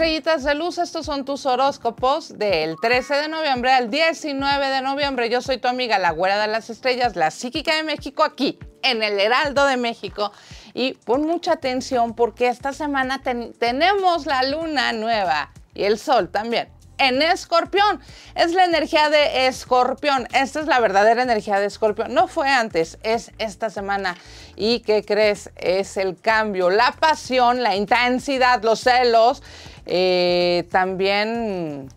estrellitas de luz, estos son tus horóscopos del 13 de noviembre al 19 de noviembre. Yo soy tu amiga, la güera de las estrellas, la psíquica de México, aquí en el Heraldo de México. Y pon mucha atención porque esta semana tenemos la luna nueva y el sol también en escorpión. Es la energía de escorpión. Esta es la verdadera energía de escorpión. No fue antes, es esta semana. ¿Y qué crees? Es el cambio, la pasión, la intensidad, los celos, eh, también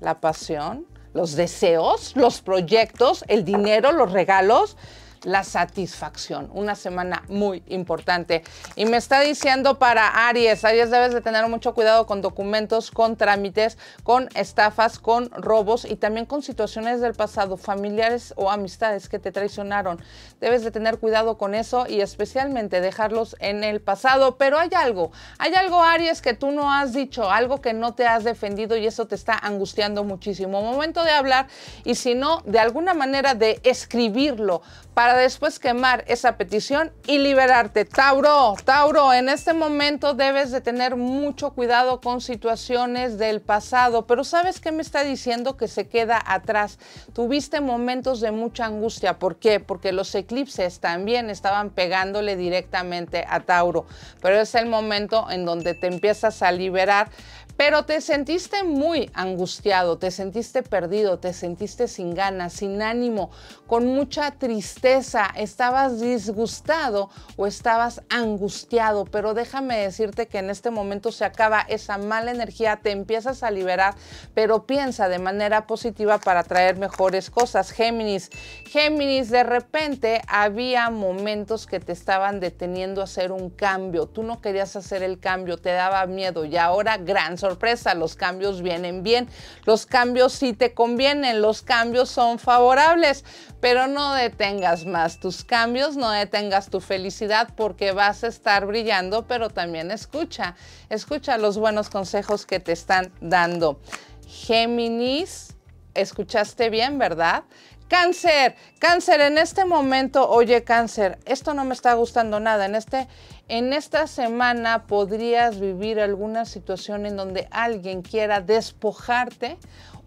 la pasión, los deseos, los proyectos, el dinero, los regalos, la satisfacción. Una semana muy importante. Y me está diciendo para Aries, Aries debes de tener mucho cuidado con documentos, con trámites, con estafas, con robos y también con situaciones del pasado, familiares o amistades que te traicionaron. Debes de tener cuidado con eso y especialmente dejarlos en el pasado. Pero hay algo, hay algo Aries que tú no has dicho, algo que no te has defendido y eso te está angustiando muchísimo. Momento de hablar y si no, de alguna manera de escribirlo para después quemar esa petición y liberarte. Tauro, Tauro, en este momento debes de tener mucho cuidado con situaciones del pasado, pero ¿sabes que me está diciendo que se queda atrás? Tuviste momentos de mucha angustia, ¿por qué? Porque los eclipses también estaban pegándole directamente a Tauro, pero es el momento en donde te empiezas a liberar, pero te sentiste muy angustiado, te sentiste perdido, te sentiste sin ganas, sin ánimo, con mucha tristeza, estabas disgustado o estabas angustiado, pero déjame decirte que en este momento se acaba esa mala energía, te empiezas a liberar, pero piensa de manera positiva para traer mejores cosas. Géminis, Géminis, de repente había momentos que te estaban deteniendo a hacer un cambio, tú no querías hacer el cambio, te daba miedo y ahora gran sorpresa, los cambios vienen bien, los cambios sí te convienen, los cambios son favorables, pero no detengas más tus cambios, no detengas tu felicidad porque vas a estar brillando, pero también escucha, escucha los buenos consejos que te están dando. Géminis, escuchaste bien, ¿verdad? Cáncer, cáncer, en este momento, oye cáncer, esto no me está gustando nada. En, este, en esta semana podrías vivir alguna situación en donde alguien quiera despojarte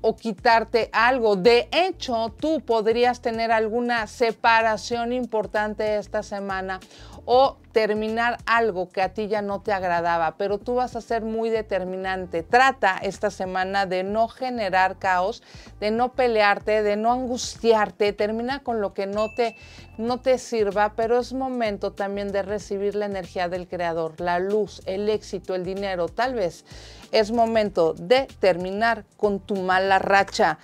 o quitarte algo. De hecho, tú podrías tener alguna separación importante esta semana o terminar algo que a ti ya no te agradaba, pero tú vas a ser muy determinante. Trata esta semana de no generar caos, de no pelearte, de no angustiarte, termina con lo que no te, no te sirva, pero es momento también de recibir la energía del creador, la luz, el éxito, el dinero, tal vez es momento de terminar con tu mala racha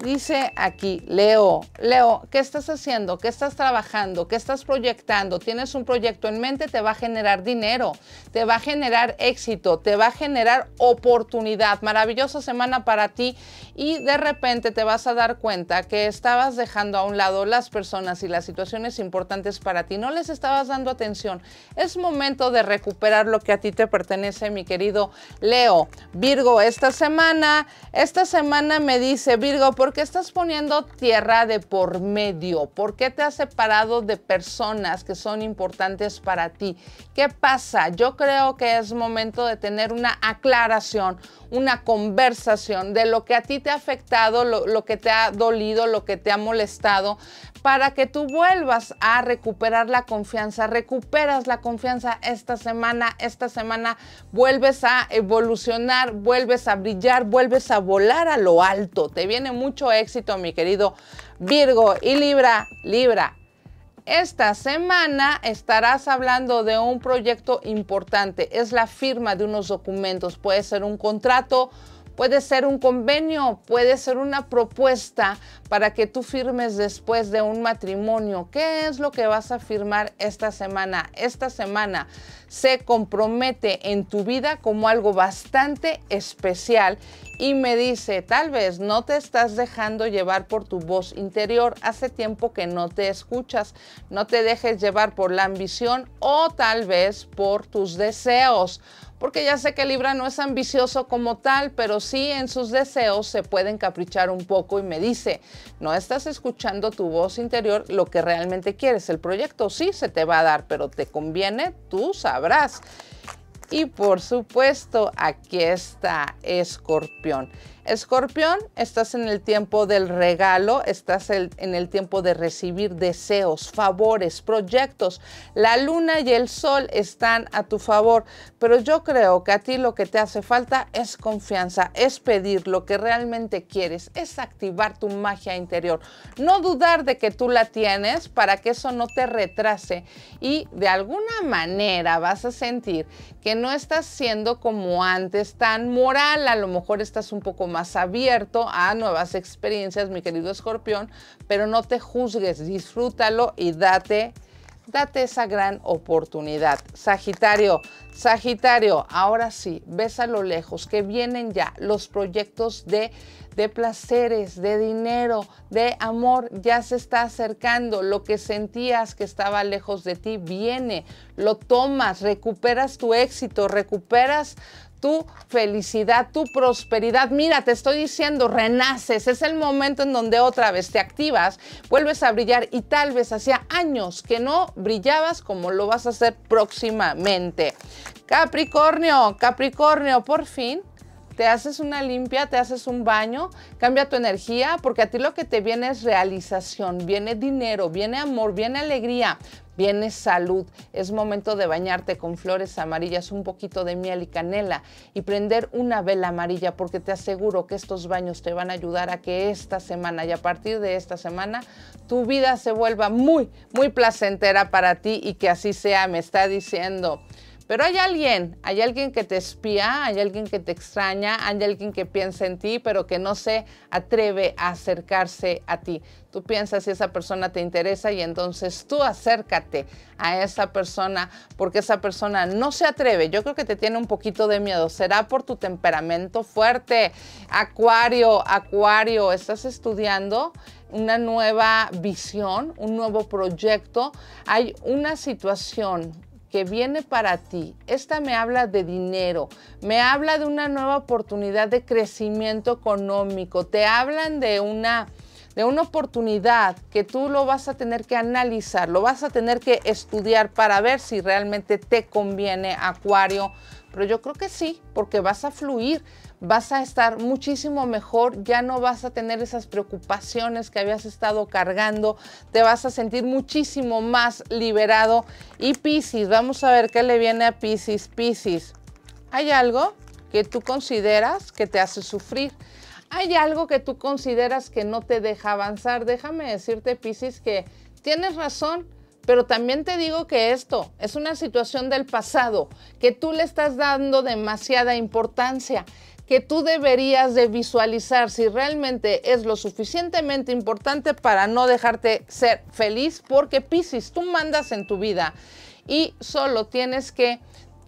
Dice aquí, Leo, Leo, ¿qué estás haciendo? ¿Qué estás trabajando? ¿Qué estás proyectando? ¿Tienes un proyecto en mente? Te va a generar dinero, te va a generar éxito, te va a generar oportunidad. Maravillosa semana para ti y de repente te vas a dar cuenta que estabas dejando a un lado las personas y las situaciones importantes para ti. No les estabas dando atención. Es momento de recuperar lo que a ti te pertenece, mi querido Leo. Virgo, esta semana, esta semana me dice, Virgo, ¿Por qué estás poniendo tierra de por medio? ¿Por qué te has separado de personas que son importantes para ti? ¿Qué pasa? Yo creo que es momento de tener una aclaración, una conversación de lo que a ti te ha afectado, lo, que te ha dolido, lo que te ha molestado, para que tú vuelvas a recuperar la confianza. Recuperas la confianza esta semana, esta semana vuelves a evolucionar, vuelves a brillar, vuelves a volar a lo alto. Te viene mucho mucho éxito, mi querido Virgo y Libra, Libra. Esta semana estarás hablando de un proyecto importante. Es la firma de unos documentos, puede ser un contrato, Puede ser un convenio, puede ser una propuesta para que tú firmes después de un matrimonio. ¿Qué es lo que vas a firmar esta semana? Esta semana se compromete en tu vida como algo bastante especial y me dice, tal vez no te estás dejando llevar por tu voz interior, hace tiempo que no te escuchas, no te dejes llevar por la ambición o tal vez por tus deseos porque ya sé que Libra no es ambicioso como tal, pero sí en sus deseos se puede encaprichar un poco y me dice, no estás escuchando tu voz interior, lo que realmente quieres. El proyecto sí se te va a dar, pero te conviene, tú sabrás. Y por supuesto, aquí está Escorpión. Escorpión, estás en el tiempo del regalo, estás en el tiempo de recibir deseos, favores, proyectos. La luna y el sol están a tu favor, pero yo creo que a ti lo que te hace falta es confianza, es pedir lo que realmente quieres, es activar tu magia interior. No dudar de que tú la tienes para que eso no te retrase y de alguna manera vas a sentir que no estás siendo como antes tan moral, a lo mejor estás un poco más abierto a nuevas experiencias, mi querido escorpión, pero no te juzgues, disfrútalo y date Date esa gran oportunidad. Sagitario, Sagitario, ahora sí, ves a lo lejos que vienen ya los proyectos de, de placeres, de dinero, de amor, ya se está acercando. Lo que sentías que estaba lejos de ti viene, lo tomas, recuperas tu éxito, recuperas tu felicidad, tu prosperidad. Mira, te estoy diciendo, renaces. Es el momento en donde otra vez te activas, vuelves a brillar y tal vez hacía años que no brillabas como lo vas a hacer próximamente. Capricornio, Capricornio, por fin te haces una limpia, te haces un baño, cambia tu energía, porque a ti lo que te viene es realización, viene dinero, viene amor, viene alegría, viene salud. Es momento de bañarte con flores amarillas, un poquito de miel y canela y prender una vela amarilla porque te aseguro que estos baños te van a ayudar a que esta semana y a partir de esta semana tu vida se vuelva muy, muy placentera para ti y que así sea, me está diciendo. Pero hay alguien, hay alguien que te espía, hay alguien que te extraña, hay alguien que piensa en ti, pero que no se atreve a acercarse a ti. Tú piensas si esa persona te interesa y entonces tú acércate a esa persona porque esa persona no se atreve. Yo creo que te tiene un poquito de miedo. Será por tu temperamento fuerte. Acuario, Acuario, estás estudiando una nueva visión, un nuevo proyecto. Hay una situación que viene para ti. Esta me habla de dinero, me habla de una nueva oportunidad de crecimiento económico, te hablan de una de una oportunidad que tú lo vas a tener que analizar, lo vas a tener que estudiar para ver si realmente te conviene, Acuario. Pero yo creo que sí, porque vas a fluir, vas a estar muchísimo mejor, ya no vas a tener esas preocupaciones que habías estado cargando, te vas a sentir muchísimo más liberado. Y Piscis, vamos a ver qué le viene a Piscis. Piscis, ¿hay algo que tú consideras que te hace sufrir? hay algo que tú consideras que no te deja avanzar. Déjame decirte, Piscis, que tienes razón, pero también te digo que esto es una situación del pasado, que tú le estás dando demasiada importancia que tú deberías de visualizar si realmente es lo suficientemente importante para no dejarte ser feliz, porque Piscis, tú mandas en tu vida y solo tienes que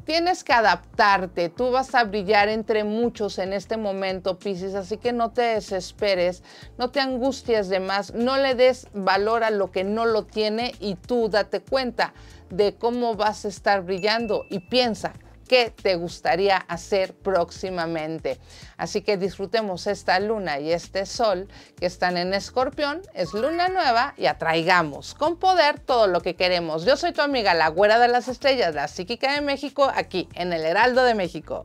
Tienes que adaptarte, tú vas a brillar entre muchos en este momento, Pisces, así que no te desesperes, no te angusties de más, no le des valor a lo que no lo tiene y tú date cuenta de cómo vas a estar brillando y piensa, te gustaría hacer próximamente. Así que disfrutemos esta luna y este sol que están en escorpión, es luna nueva y atraigamos con poder todo lo que queremos. Yo soy tu amiga, la güera de las estrellas, la psíquica de México, aquí en el Heraldo de México.